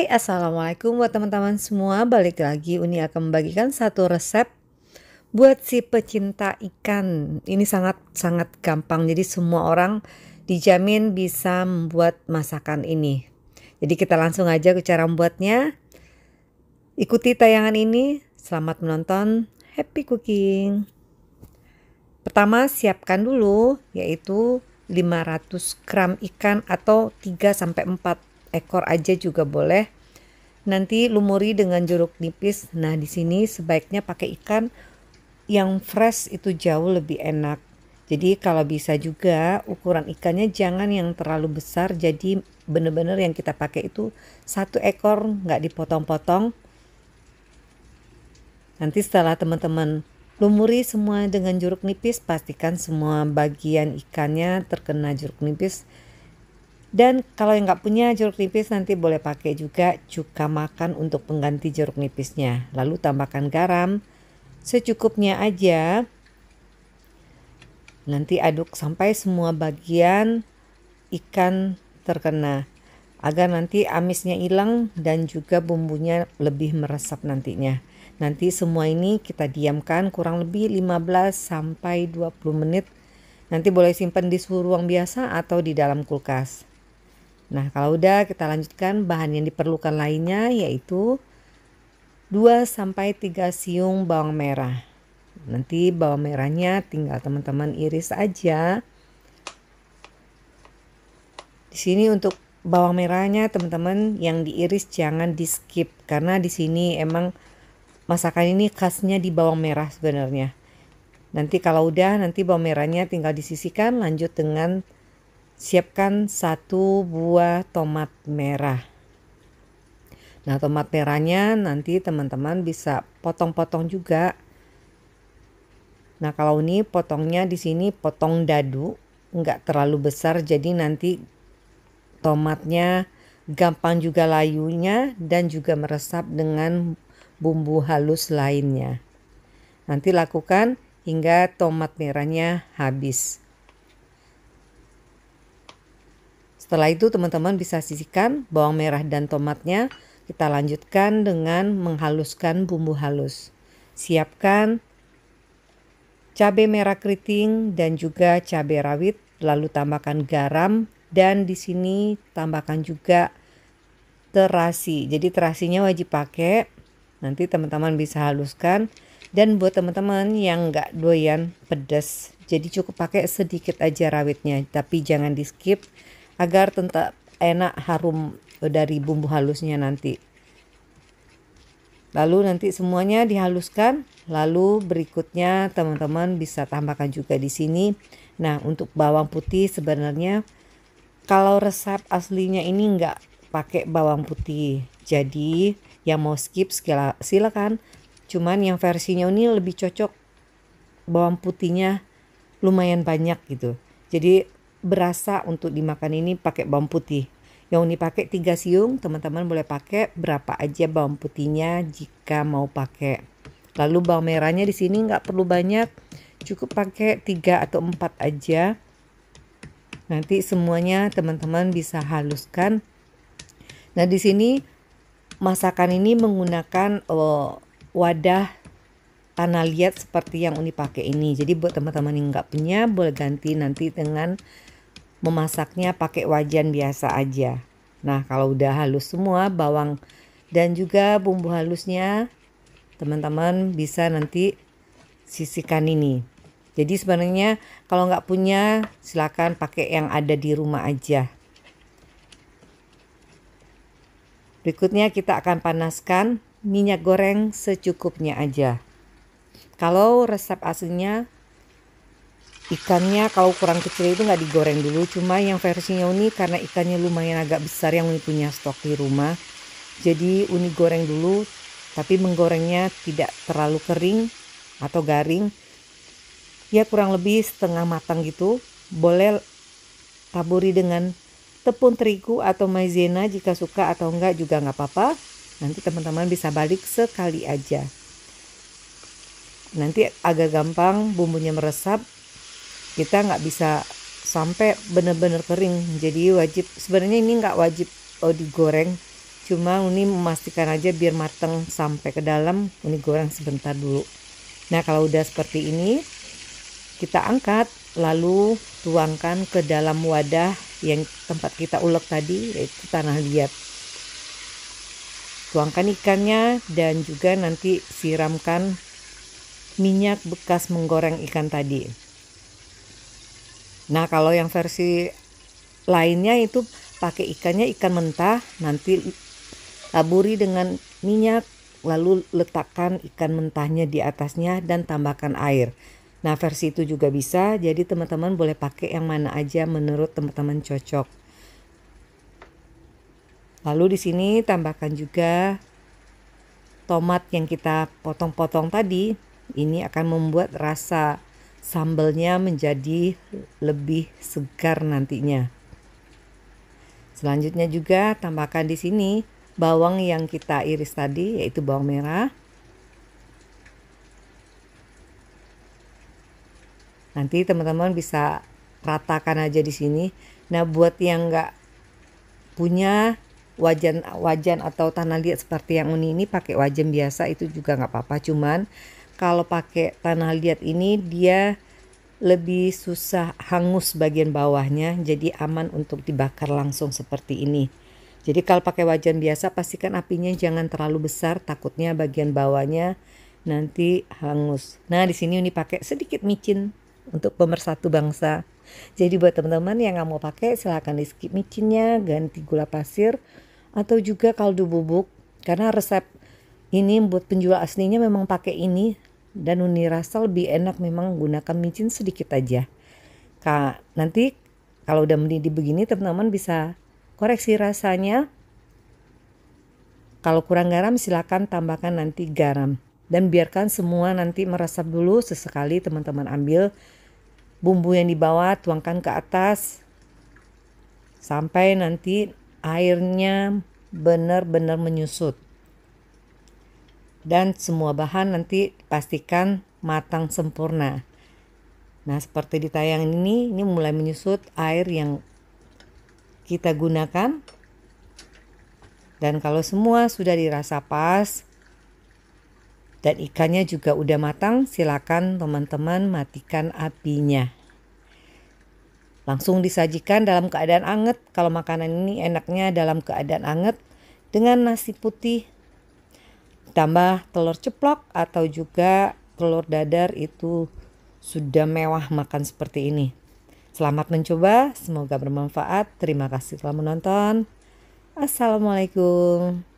Hai assalamualaikum buat teman-teman semua Balik lagi Uni akan membagikan satu resep Buat si pecinta ikan Ini sangat-sangat gampang Jadi semua orang dijamin bisa membuat masakan ini Jadi kita langsung aja ke cara membuatnya Ikuti tayangan ini Selamat menonton Happy cooking Pertama siapkan dulu Yaitu 500 gram ikan atau 3 sampai 4 ekor aja juga boleh. Nanti lumuri dengan jeruk nipis. Nah, di sini sebaiknya pakai ikan yang fresh itu jauh lebih enak. Jadi kalau bisa juga ukuran ikannya jangan yang terlalu besar. Jadi bener-bener yang kita pakai itu satu ekor nggak dipotong-potong. Nanti setelah teman-teman lumuri semua dengan jeruk nipis, pastikan semua bagian ikannya terkena jeruk nipis dan kalau yang nggak punya jeruk nipis nanti boleh pakai juga cuka makan untuk pengganti jeruk nipisnya. Lalu tambahkan garam secukupnya aja. Nanti aduk sampai semua bagian ikan terkena agar nanti amisnya hilang dan juga bumbunya lebih meresap nantinya. Nanti semua ini kita diamkan kurang lebih 15 sampai 20 menit. Nanti boleh simpan di suhu ruang biasa atau di dalam kulkas. Nah, kalau udah kita lanjutkan bahan yang diperlukan lainnya yaitu 2 sampai 3 siung bawang merah. Nanti bawang merahnya tinggal teman-teman iris aja. Di sini untuk bawang merahnya teman-teman yang diiris jangan di skip karena di sini emang masakan ini khasnya di bawang merah sebenarnya. Nanti kalau udah nanti bawang merahnya tinggal disisihkan lanjut dengan siapkan satu buah tomat merah. Nah, tomat merahnya nanti teman-teman bisa potong-potong juga. Nah, kalau ini potongnya di sini potong dadu, nggak terlalu besar jadi nanti tomatnya gampang juga layunya dan juga meresap dengan bumbu halus lainnya. Nanti lakukan hingga tomat merahnya habis. Setelah itu teman-teman bisa sisihkan bawang merah dan tomatnya. Kita lanjutkan dengan menghaluskan bumbu halus. Siapkan cabai merah keriting dan juga cabai rawit, lalu tambahkan garam dan di sini tambahkan juga terasi. Jadi terasinya wajib pakai. Nanti teman-teman bisa haluskan dan buat teman-teman yang nggak doyan pedas, jadi cukup pakai sedikit aja rawitnya, tapi jangan di skip agar tetap enak harum e, dari bumbu halusnya nanti. Lalu nanti semuanya dihaluskan, lalu berikutnya teman-teman bisa tambahkan juga di sini. Nah, untuk bawang putih sebenarnya kalau resep aslinya ini nggak pakai bawang putih. Jadi yang mau skip silakan. Cuman yang versinya ini lebih cocok bawang putihnya lumayan banyak gitu. Jadi berasa untuk dimakan ini pakai bawang putih. Yang ini pakai tiga siung, teman-teman boleh pakai berapa aja bawang putihnya jika mau pakai. Lalu bawang merahnya di sini nggak perlu banyak, cukup pakai tiga atau empat aja. Nanti semuanya teman-teman bisa haluskan. Nah di sini masakan ini menggunakan oh, wadah tanah liat seperti yang Uni pakai ini. Jadi buat teman-teman yang nggak punya boleh ganti nanti dengan memasaknya pakai wajan biasa aja. Nah, kalau udah halus semua bawang dan juga bumbu halusnya teman-teman bisa nanti sisihkan ini. Jadi sebenarnya kalau nggak punya silakan pakai yang ada di rumah aja. Berikutnya kita akan panaskan minyak goreng secukupnya aja. Kalau resep aslinya Ikannya kalau kurang kecil itu nggak digoreng dulu, cuma yang versinya Uni karena ikannya lumayan agak besar yang Uni punya stok di rumah. Jadi Uni goreng dulu, tapi menggorengnya tidak terlalu kering atau garing. Ya kurang lebih setengah matang gitu. Boleh taburi dengan tepung terigu atau maizena jika suka atau enggak juga nggak apa-apa. Nanti teman-teman bisa balik sekali aja. Nanti agak gampang bumbunya meresap, kita nggak bisa sampai benar-benar kering jadi wajib sebenarnya ini nggak wajib oh, digoreng cuma ini memastikan aja biar mateng sampai ke dalam ini goreng sebentar dulu nah kalau udah seperti ini kita angkat lalu tuangkan ke dalam wadah yang tempat kita ulek tadi yaitu tanah liat tuangkan ikannya dan juga nanti siramkan minyak bekas menggoreng ikan tadi Nah, kalau yang versi lainnya itu pakai ikannya ikan mentah, nanti taburi dengan minyak, lalu letakkan ikan mentahnya di atasnya dan tambahkan air. Nah, versi itu juga bisa, jadi teman-teman boleh pakai yang mana aja menurut teman-teman cocok. Lalu di sini tambahkan juga tomat yang kita potong-potong tadi. Ini akan membuat rasa Sambelnya menjadi lebih segar nantinya. Selanjutnya juga tambahkan di sini bawang yang kita iris tadi yaitu bawang merah. Nanti teman-teman bisa ratakan aja di sini. Nah, buat yang nggak punya wajan wajan atau tanah liat seperti yang uni ini pakai wajan biasa itu juga nggak apa-apa cuman kalau pakai tanah liat ini dia lebih susah hangus bagian bawahnya jadi aman untuk dibakar langsung seperti ini. Jadi kalau pakai wajan biasa pastikan apinya jangan terlalu besar takutnya bagian bawahnya nanti hangus. Nah di sini ini pakai sedikit micin untuk pemersatu bangsa. Jadi buat teman-teman yang nggak mau pakai silahkan di skip micinnya ganti gula pasir atau juga kaldu bubuk karena resep ini buat penjual aslinya memang pakai ini dan uni rasa lebih enak memang gunakan micin sedikit aja. Kak, nanti kalau udah mendidih begini teman-teman bisa koreksi rasanya. Kalau kurang garam silakan tambahkan nanti garam dan biarkan semua nanti meresap dulu sesekali teman-teman ambil bumbu yang dibawa tuangkan ke atas sampai nanti airnya benar-benar menyusut dan semua bahan nanti pastikan matang sempurna. Nah, seperti di tayang ini, ini mulai menyusut air yang kita gunakan. Dan kalau semua sudah dirasa pas dan ikannya juga udah matang, silakan teman-teman matikan apinya. Langsung disajikan dalam keadaan anget. Kalau makanan ini enaknya dalam keadaan anget dengan nasi putih Ditambah telur ceplok atau juga telur dadar itu sudah mewah makan seperti ini. Selamat mencoba, semoga bermanfaat. Terima kasih telah menonton. Assalamualaikum.